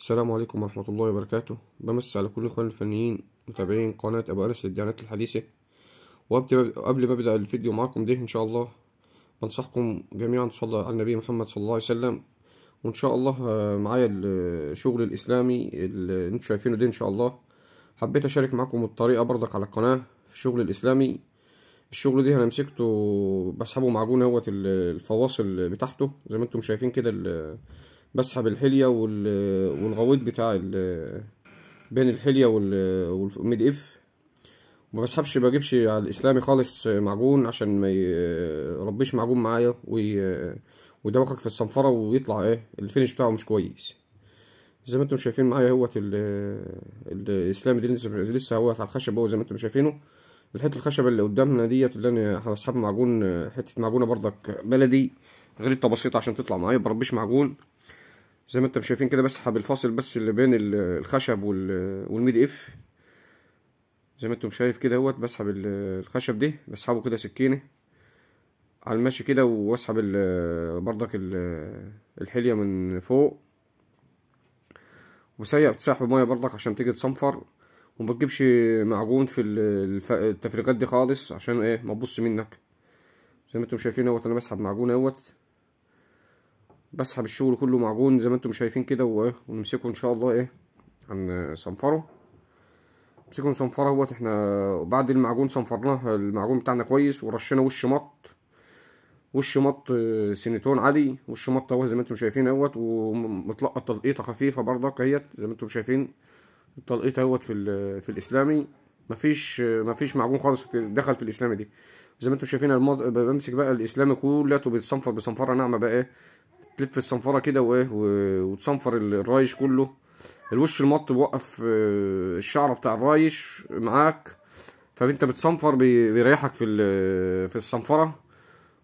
السلام عليكم ورحمة الله وبركاته بمس على كل الإخوان الفنيين متابعين قناة أبو أنس للديانات الحديثة وقبل ما أبدأ الفيديو معاكم ده إن شاء الله بنصحكم جميعا تصلى على النبي محمد صلى الله عليه وسلم وإن شاء الله آه، معايا الشغل الإسلامي اللي أنتم شايفينه ده إن شاء الله حبيت أشارك معاكم الطريقة برضك على القناة في الشغل الإسلامي الشغل ده أنا مسكته بسحبه معجون اهوت الفواصل بتاعته زي ما انتم شايفين كده بسحب الحليه والغويط بتاع بين الحليه والميد اف ما بسحبش بجيبش على الاسلامي خالص معجون عشان ما يربيش معجون معايا ويدوخك في الصنفره ويطلع ايه الفينش بتاعه مش كويس زي ما انتم شايفين معايا اهوت الاسلامي دي لسه اهوت على الخشب اهو زي ما انتم شايفينه الحته الخشبه اللي قدامنا ديت اللي انا هسحب معجون حته معجونه بردك بلدي غير التبسيط عشان تطلع معايا بربيش معجون زي ما انتم شايفين كده بسحب الفاصل بس اللي بين الخشب والميد اف زي ما انتم شايف كده اهوت بسحب الخشب ده بسحبه كده سكينه على المشي كده واسحب بردك الحليه من فوق وسيق تسحب ميه بردك عشان تيجي تصنفر وما تجيبش معجون في التفريغات دي خالص عشان ايه ما تبص منك زي ما انتم شايفين اهوت انا بسحب معجون اهوت بسحب الشغل كله معجون زي ما انتم شايفين كده ونمسكه ان شاء الله ايه هنصنفره نمسكه نصنفره اهوت احنا بعد المعجون صنفرناه المعجون بتاعنا كويس ورشينا وش مط وش مط آه، سينيتون عادي وش مط اهو زي ما انتم شايفين اهوت ومتلقط تلقيطه خفيفه برضك اهيت زي ما انتم شايفين التلقيطه اهوت في في الاسلامي مفيش مفيش معجون خالص دخل في الاسلامي دي زي ما انتم شايفين المز... بمسك بقى الاسلامي كله بيتصنفر بصنفره ناعمه بقى ايه تلف الصنفره كده وايه وتصنفر الرايش كله الوش المط بيوقف آه، الشعره بتاع الرايش معاك فانت بتصنفر بيريحك في في الصنفره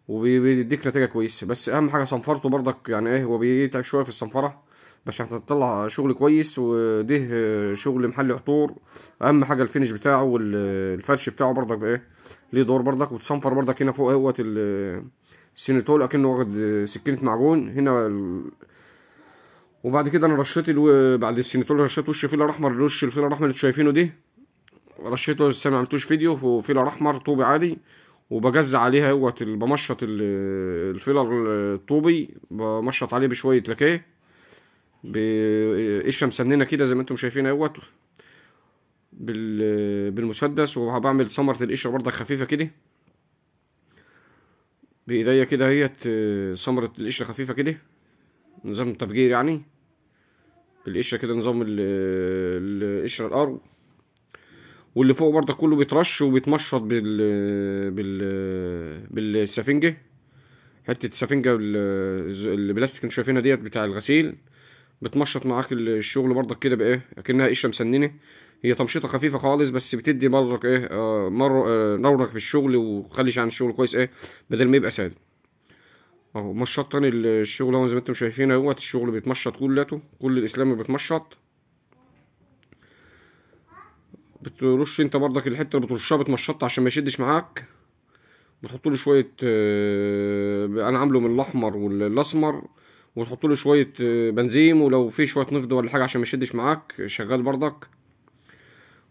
وبيديك نتيجه كويسه بس اهم حاجه صنفرته برضك يعني ايه هو بيتعب شويه في الصنفره بس عشان تطلع شغل كويس وده آه، شغل محل عطور اهم حاجه الفينش بتاعه والفرش بتاعه برضك ايه ليه دور برضك وتصنفر برضك هنا فوق اهوت سينيتول اكنه واخد سكينه معجون هنا ال... وبعد كده انا رشيت الو... بعد السينيتول رشيت وش فيلر احمر الوش الفيلر الاحمر اللي شايفينه ده رشيته لسه ما عملتوش فيديو فيلر احمر طوبي عادي وبجز عليها اهوت بمشط الفيلر الطوبي بمشط عليه بشويه لاكيه بقشره مسننه كده زي ما انتم شايفين اهوت بالمسدس وبعمل سمره القشره برده خفيفه كده بايديا كده اهيت آه، سمرة القشرة خفيفة كده نظام تفجير يعني بالقشرة كده نظام القشرة الارو واللي فوق برضه كله بيترش وبيتمشط بال بال بالسفنجة حتة السفنجة البلاستيك اللي شايفينها ديت بتاع الغسيل بتمشط معاك الشغل برضك كده بايه اكنها قشرة مسننة هي تمشيطه خفيفه خالص بس بتدي برضك ايه آه، مر آه، نورك في الشغل وخلي عن الشغل كويس ايه بدل ما يبقى ساد اهو مشط تاني الشغل اهو زي ما انتم شايفين اهوت الشغل بيتمشط كلته كل الاسلامي بيتمشط بترش انت برضك الحته اللي بترشها بتمشطها عشان ما يشدش معاك بتحط له شويه آه، انا عامله من الاحمر والاسمر وتحط له شويه بنزيم ولو في شويه نفض ولا حاجه عشان ما يشدش معاك شغال برضك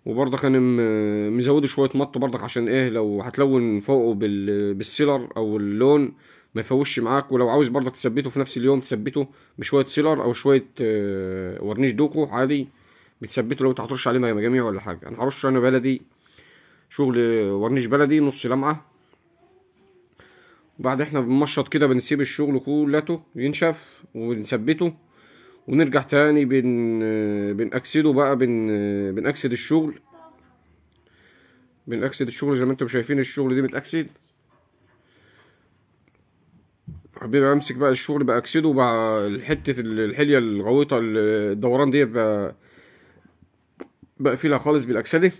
وبرضك انا مزوده شويه مط برضك عشان ايه لو هتلون فوقه بالسيلر او اللون ما يفوش معاك ولو عاوز برضك تثبته في نفس اليوم تثبته بشويه سيلر او شويه آه، ورنيش دوكو عادي بتثبته لو انت هترش عليه مجاميع ولا حاجه انا هرش انا بلدي شغل ورنيش بلدي نص لمعه وبعد احنا بنمشط كده بنسيب الشغل كلته ينشف ونثبته ونرجع تاني بن بنأكسده بقى بن بنأكسد الشغل بنأكسد الشغل زي ما انتم شايفين الشغل دي بتأكسد حبيبي امسك بقى الشغل بأكسده بقى حتة الحلية الغويطة الدوران دي بقفلها خالص بالأكسدة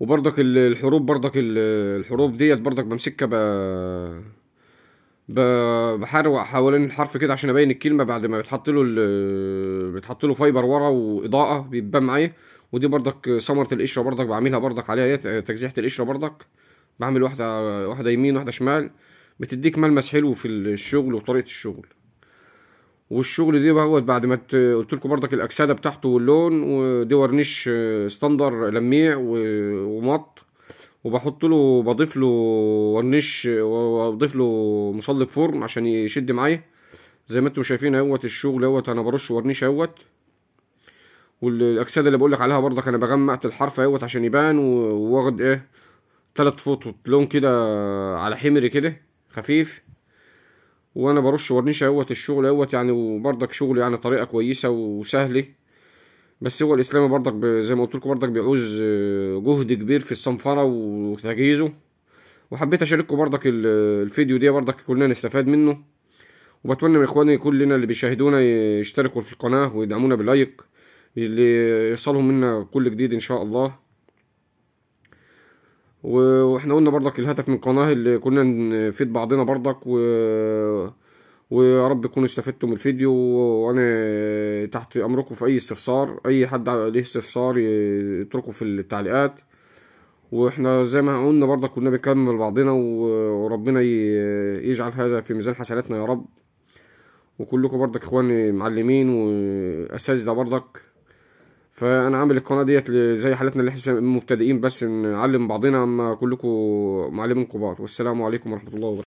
وبرضك الحروب برضك الحروب ديت برضك بمسكها بقى بحروق حوالين الحرف كده عشان ابين الكلمه بعد ما بيتحط له بيتحط له فايبر ورا واضاءه بيبان معايا ودي بردك ثمره القشره بردك بعملها بردك عليها تجزيحه القشره بردك بعمل واحده واحده يمين واحده شمال بتديك ملمس حلو في الشغل وطريقه الشغل والشغل دي بقى بعد ما قلت لكم بردك الاكسده بتاعته واللون ودي ورنيش ستاندر لميع ومط وبحط له بضيف له ورنيش واضيف له مصلب فرن عشان يشد معايا زي ما انتم شايفين اهوت الشغل اهوت انا برش ورنيش اهوت والاجساد اللي بقولك عليها برضك انا بغمقت الحرف اهوت عشان يبان واخد ايه تلات فوطوط لون كده على حمري كده خفيف وانا برش ورنيش اهوت الشغل اهوت يعني وبرضك شغل يعني طريقه كويسه وسهله بس هو الاسلامي برضك زي ما قلت لكم برضك بيعوز آه، جهد كبير في الصنفره وتجهيزه وحبيت اشارككم برضك الفيديو دي برضك كلنا نستفاد منه وبتمنى من اخواني كلنا اللي بيشاهدونا يشتركوا في القناه ويدعمونا بلايك اللي يصلهم منا كل جديد ان شاء الله واحنا قلنا برضك الهدف من القناه اللي كنا نفيد بعضنا برضك و ويا رب تكونوا استفدتوا من الفيديو وانا تحت امركم في اي استفسار اي حد ليه استفسار يتركه في التعليقات واحنا زي ما قلنا برضك كنا بنكمل بعضنا وربنا يجعل هذا في ميزان حسناتنا يا رب وكلكم برضك اخواني معلمين واساتذه برضك فانا عامل القناه ديت زي حالتنا اللي احنا مبتدئين بس نعلم بعضنا اما كلكم معلمين كبار والسلام عليكم ورحمه الله وبركاته